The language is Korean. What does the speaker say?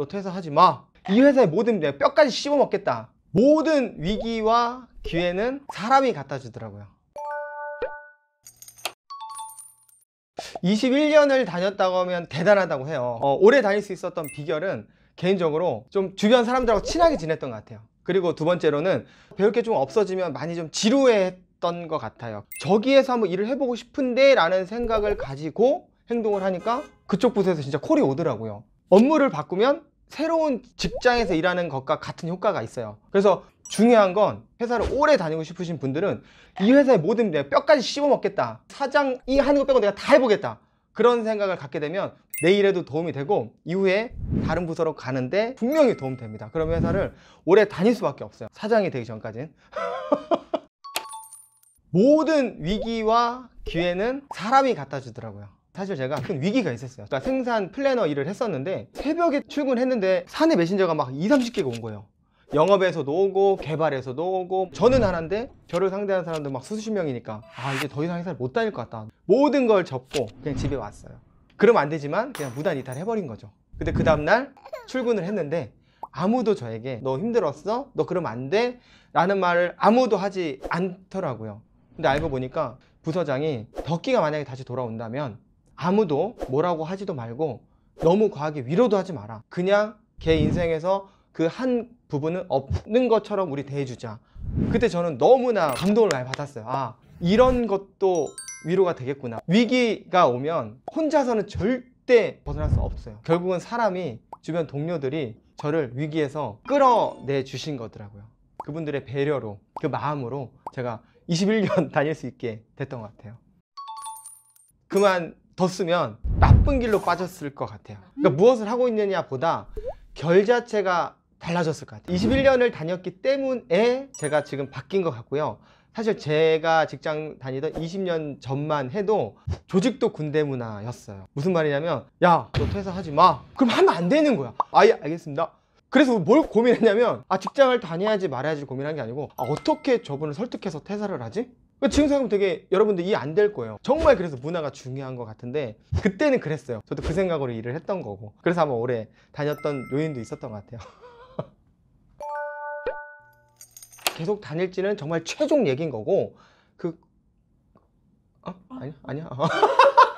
너 퇴사하지 마. 이 회사의 모든 내가 뼈까지 씹어먹겠다. 모든 위기와 기회는 사람이 갖다 주더라고요. 21년을 다녔다고 하면 대단하다고 해요. 어, 오래 다닐 수 있었던 비결은 개인적으로 좀 주변 사람들하고 친하게 지냈던 것 같아요. 그리고 두 번째로는 배울 게 좀 없어지면 많이 좀 지루했던 것 같아요. 저기에서 한번 일을 해보고 싶은데 라는 생각을 가지고 행동을 하니까 그쪽 부서에서 진짜 콜이 오더라고요. 업무를 바꾸면 새로운 직장에서 일하는 것과 같은 효과가 있어요 그래서 중요한 건 회사를 오래 다니고 싶으신 분들은 이 회사의 모든 내 뼈까지 씹어먹겠다 사장이 하는 거 빼고 내가 다 해보겠다 그런 생각을 갖게 되면 내일에도 도움이 되고 이후에 다른 부서로 가는데 분명히 도움됩니다 그럼 회사를 오래 다닐 수밖에 없어요 사장이 되기 전까지는 모든 위기와 기회는 사람이 갖다 주더라고요 사실 제가 큰 위기가 있었어요 그러니까 생산 플래너 일을 했었는데 새벽에 출근했는데 사내 메신저가 막 2, 30개가 온 거예요 영업에서도 오고 개발에서도 오고 저는 하나인데 저를 상대하는 사람들막 수십 명이니까 아 이제 더 이상 회사를 못 다닐 것 같다 모든 걸 접고 그냥 집에 왔어요 그러면 안 되지만 그냥 무단 이탈해버린 거죠 근데 그 다음날 출근을 했는데 아무도 저에게 너 힘들었어? 너 그러면 안 돼? 라는 말을 아무도 하지 않더라고요 근데 알고 보니까 부서장이 덕기가 만약에 다시 돌아온다면 아무도 뭐라고 하지도 말고 너무 과하게 위로도 하지 마라 그냥 걔 인생에서 그 한 부분은 없는 것처럼 우리 대해주자 그때 저는 너무나 감동을 많이 받았어요 아 이런 것도 위로가 되겠구나 위기가 오면 혼자서는 절대 벗어날 수 없어요 결국은 사람이 주변 동료들이 저를 위기에서 끌어내 주신 거더라고요 그분들의 배려로 그 마음으로 제가 21년 다닐 수 있게 됐던 것 같아요 그만 더 쓰면 나쁜 길로 빠졌을 것 같아요 그러니까 무엇을 하고 있느냐 보다 결 자체가 달라졌을 것 같아요 21년을 다녔기 때문에 제가 지금 바뀐 것 같고요 사실 제가 직장 다니던 20년 전만 해도 조직도 군대 문화였어요 무슨 말이냐면 야 너 퇴사하지 마 그럼 하면 안 되는 거야 아 예 알겠습니다 그래서 뭘 고민했냐면 아 직장을 다녀야지 말아야지 고민한 게 아니고 아 어떻게 저분을 설득해서 퇴사를 하지? 그 지금 생각하면 되게 여러분들 이해 안 될 거예요 정말 그래서 문화가 중요한 것 같은데 그때는 그랬어요 저도 그 생각으로 일을 했던 거고 그래서 아마 오래 다녔던 요인도 있었던 것 같아요 계속 다닐지는 정말 최종 얘기인 거고 그... 어? 아니야? 아니야?